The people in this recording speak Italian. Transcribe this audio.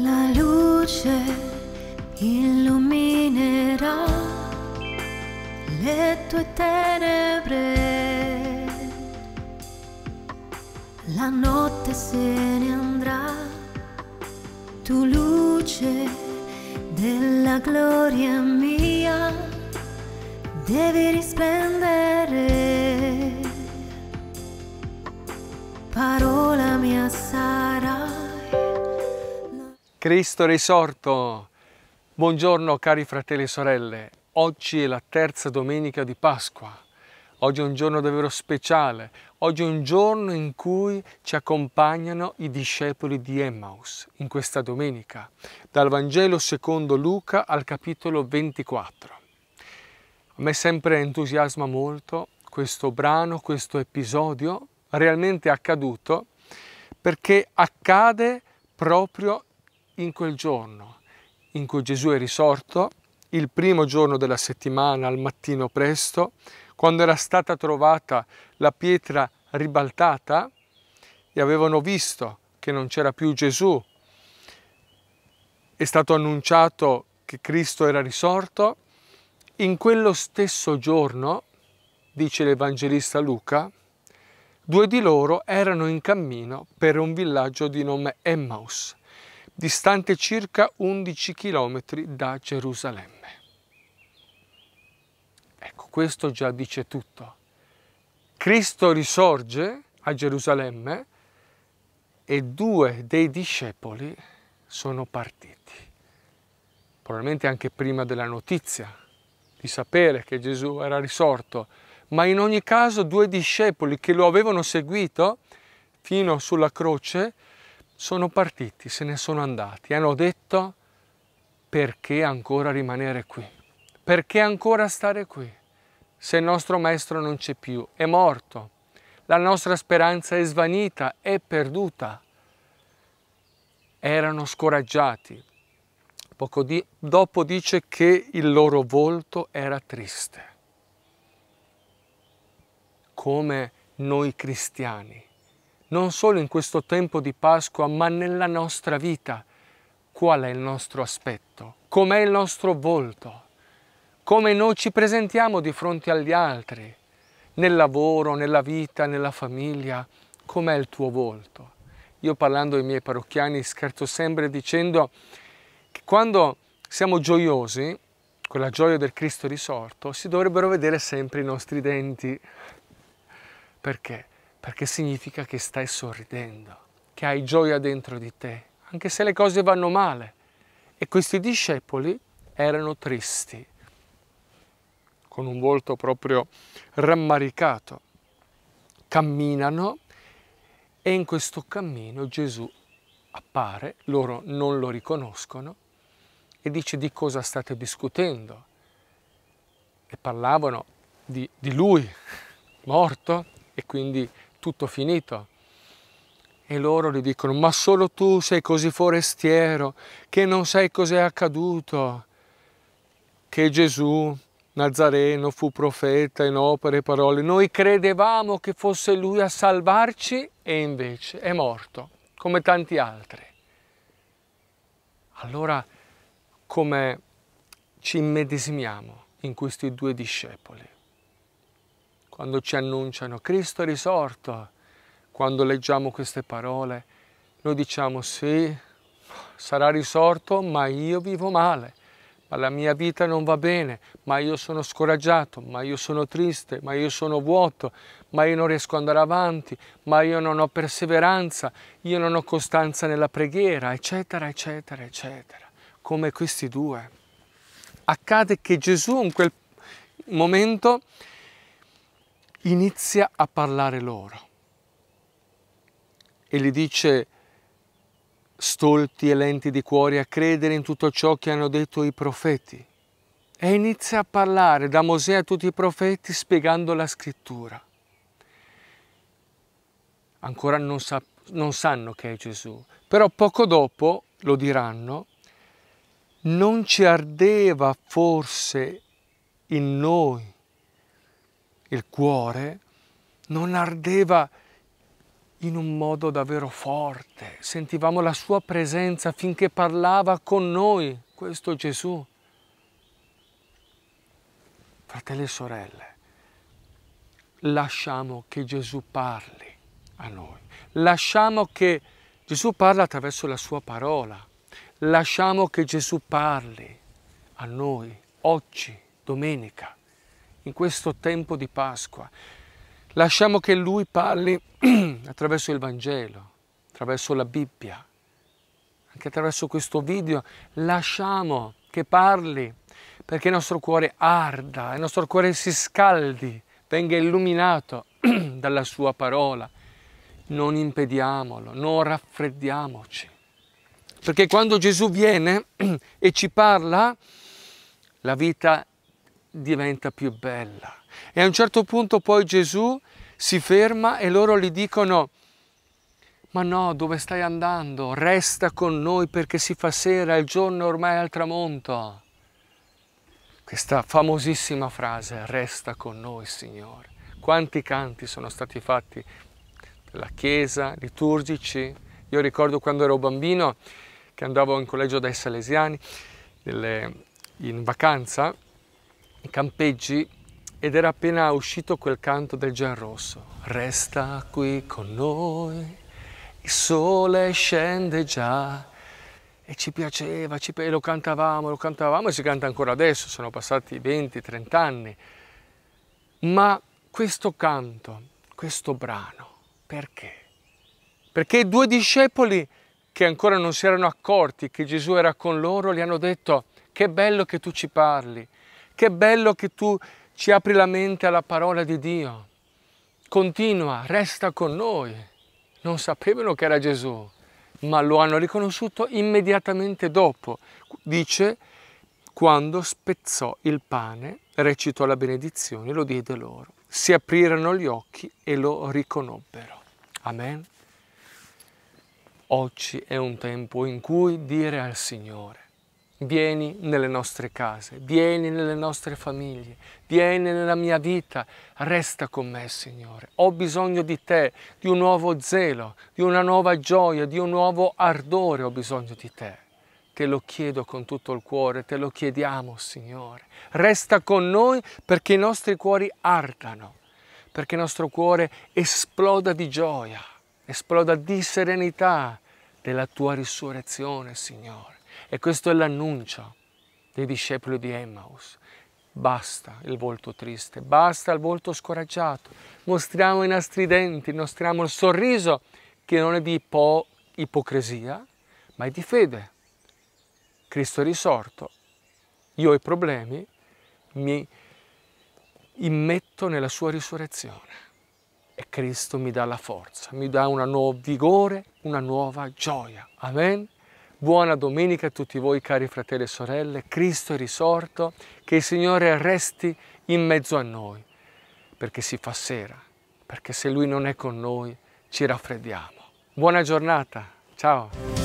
La luce illuminerà le tue tenebre. La notte se ne andrà, tu luce della gloria mia devi risplendere. Parola mia sarà Cristo risorto! Buongiorno cari fratelli e sorelle, oggi è la terza domenica di Pasqua, oggi è un giorno davvero speciale, oggi è un giorno in cui ci accompagnano i discepoli di Emmaus, in questa domenica, dal Vangelo secondo Luca al capitolo 24. A me sempre entusiasma molto questo brano, questo episodio realmente accaduto perché accade proprio in quel giorno in cui Gesù è risorto, il primo giorno della settimana al mattino presto, quando era stata trovata la pietra ribaltata e avevano visto che non c'era più Gesù, è stato annunciato che Cristo era risorto, in quello stesso giorno, dice l'Evangelista Luca, due di loro erano in cammino per un villaggio di nome Emmaus, distante circa 11 km da Gerusalemme. Ecco, questo già dice tutto. Cristo risorge a Gerusalemme e due dei discepoli sono partiti, probabilmente anche prima della notizia, di sapere che Gesù era risorto, ma in ogni caso due discepoli che lo avevano seguito fino sulla croce sono partiti, se ne sono andati, hanno detto perché ancora rimanere qui, perché ancora stare qui, se il nostro maestro non c'è più, è morto, la nostra speranza è svanita, è perduta. Erano scoraggiati. Poco di, dopo dice che il loro volto era triste. Come noi cristiani non solo in questo tempo di Pasqua, ma nella nostra vita. Qual è il nostro aspetto? Com'è il nostro volto? Come noi ci presentiamo di fronte agli altri? Nel lavoro, nella vita, nella famiglia? Com'è il tuo volto? Io parlando ai miei parrocchiani scherzo sempre dicendo che quando siamo gioiosi, con la gioia del Cristo risorto, si dovrebbero vedere sempre i nostri denti. Perché? perché significa che stai sorridendo, che hai gioia dentro di te, anche se le cose vanno male. E questi discepoli erano tristi, con un volto proprio rammaricato. Camminano e in questo cammino Gesù appare, loro non lo riconoscono e dice di cosa state discutendo. E parlavano di, di lui, morto, e quindi tutto finito. E loro gli dicono, ma solo tu sei così forestiero, che non sai cos'è accaduto, che Gesù Nazareno fu profeta in opere e parole. Noi credevamo che fosse lui a salvarci e invece è morto, come tanti altri. Allora, come ci immedesimiamo in questi due discepoli? quando ci annunciano Cristo è risorto, quando leggiamo queste parole, noi diciamo sì, sarà risorto, ma io vivo male, ma la mia vita non va bene, ma io sono scoraggiato, ma io sono triste, ma io sono vuoto, ma io non riesco ad andare avanti, ma io non ho perseveranza, io non ho costanza nella preghiera, eccetera, eccetera, eccetera, come questi due. Accade che Gesù in quel momento inizia a parlare loro e gli dice stolti e lenti di cuore a credere in tutto ciò che hanno detto i profeti e inizia a parlare da Mosè a tutti i profeti spiegando la scrittura. Ancora non, sa, non sanno che è Gesù, però poco dopo lo diranno, non ci ardeva forse in noi il cuore non ardeva in un modo davvero forte, sentivamo la sua presenza finché parlava con noi, questo Gesù. Fratelli e sorelle, lasciamo che Gesù parli a noi, lasciamo che Gesù parli attraverso la sua parola, lasciamo che Gesù parli a noi oggi, domenica in questo tempo di Pasqua. Lasciamo che Lui parli attraverso il Vangelo, attraverso la Bibbia, anche attraverso questo video. Lasciamo che parli perché il nostro cuore arda, il nostro cuore si scaldi, venga illuminato dalla Sua parola. Non impediamolo, non raffreddiamoci. Perché quando Gesù viene e ci parla, la vita diventa più bella. E a un certo punto poi Gesù si ferma e loro gli dicono, ma no, dove stai andando? Resta con noi perché si fa sera, il giorno ormai è al tramonto. Questa famosissima frase, resta con noi Signore. Quanti canti sono stati fatti della Chiesa, liturgici. Io ricordo quando ero bambino che andavo in collegio dai Salesiani, nelle, in vacanza, campeggi ed era appena uscito quel canto del Gian Rosso. Resta qui con noi, il sole scende già. E ci piaceva, ci piaceva, lo cantavamo, lo cantavamo e si canta ancora adesso, sono passati 20-30 anni. Ma questo canto, questo brano, perché? Perché i due discepoli che ancora non si erano accorti che Gesù era con loro gli hanno detto che bello che tu ci parli, che bello che tu ci apri la mente alla parola di Dio. Continua, resta con noi. Non sapevano che era Gesù, ma lo hanno riconosciuto immediatamente dopo. Dice, quando spezzò il pane, recitò la benedizione, lo diede loro. Si aprirono gli occhi e lo riconobbero. Amen. Oggi è un tempo in cui dire al Signore, vieni nelle nostre case, vieni nelle nostre famiglie, vieni nella mia vita, resta con me Signore. Ho bisogno di te, di un nuovo zelo, di una nuova gioia, di un nuovo ardore, ho bisogno di te. Te lo chiedo con tutto il cuore, te lo chiediamo Signore. Resta con noi perché i nostri cuori ardano, perché il nostro cuore esploda di gioia, esploda di serenità della tua risurrezione Signore. E questo è l'annuncio dei discepoli di Emmaus. Basta il volto triste, basta il volto scoraggiato. Mostriamo i nostri denti, mostriamo il sorriso che non è di ipo ipocrisia, ma è di fede. Cristo è risorto, io ho i problemi, mi immetto nella sua risurrezione e Cristo mi dà la forza, mi dà un nuovo vigore, una nuova gioia. Amen. Buona domenica a tutti voi cari fratelli e sorelle, Cristo è risorto, che il Signore resti in mezzo a noi, perché si fa sera, perché se Lui non è con noi ci raffreddiamo. Buona giornata, ciao!